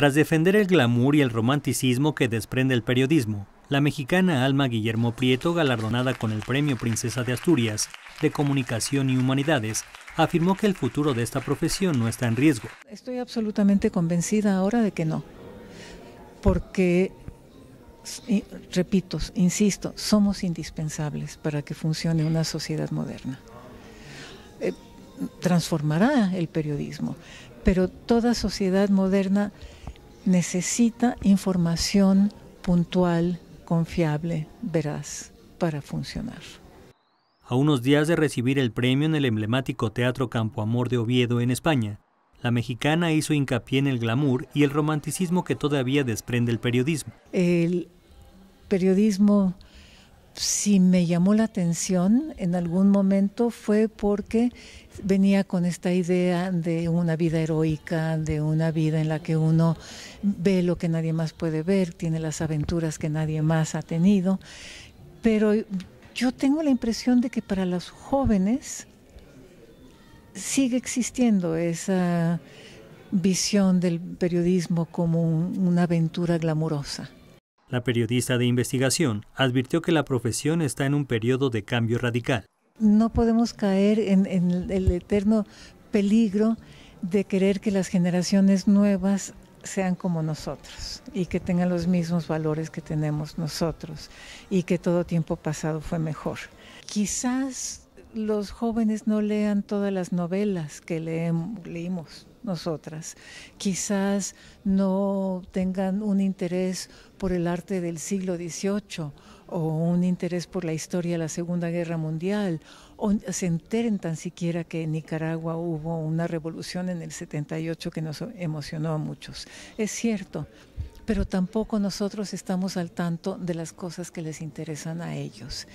Tras defender el glamour y el romanticismo que desprende el periodismo, la mexicana Alma Guillermo Prieto, galardonada con el Premio Princesa de Asturias de Comunicación y Humanidades, afirmó que el futuro de esta profesión no está en riesgo. Estoy absolutamente convencida ahora de que no, porque, repito, insisto, somos indispensables para que funcione una sociedad moderna. Eh, transformará el periodismo, pero toda sociedad moderna necesita información puntual, confiable, veraz para funcionar. A unos días de recibir el premio en el emblemático Teatro Campo Amor de Oviedo en España, la mexicana hizo hincapié en el glamour y el romanticismo que todavía desprende el periodismo. El periodismo si me llamó la atención en algún momento fue porque venía con esta idea de una vida heroica, de una vida en la que uno ve lo que nadie más puede ver, tiene las aventuras que nadie más ha tenido. Pero yo tengo la impresión de que para los jóvenes sigue existiendo esa visión del periodismo como una aventura glamurosa. La periodista de investigación advirtió que la profesión está en un periodo de cambio radical. No podemos caer en, el eterno peligro de querer que las generaciones nuevas sean como nosotros y que tengan los mismos valores que tenemos nosotros y que todo tiempo pasado fue mejor. Quizás los jóvenes no lean todas las novelas que leemos, leímos nosotras. Quizás no tengan un interés por el arte del siglo XVIII o un interés por la historia de la Segunda Guerra Mundial o se enteren tan siquiera que en Nicaragua hubo una revolución en el 78 que nos emocionó a muchos. Es cierto, pero tampoco nosotros estamos al tanto de las cosas que les interesan a ellos.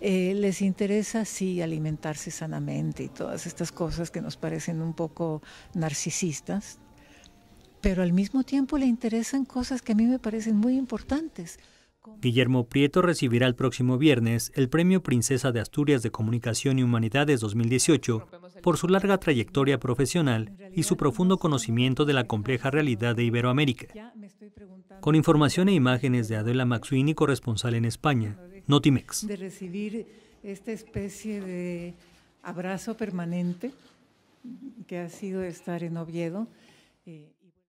Eh, les interesa, sí, alimentarse sanamente y todas estas cosas que nos parecen un poco narcisistas, pero al mismo tiempo le interesan cosas que a mí me parecen muy importantes. Guillermo Prieto recibirá el próximo viernes el Premio Princesa de Asturias de Comunicación y Humanidades 2018 por su larga trayectoria profesional y su profundo conocimiento de la compleja realidad de Iberoamérica. Con información e imágenes de Adela Maxuini, corresponsal en España, Notimex. De recibir esta especie de abrazo permanente que ha sido estar en Oviedo. Eh,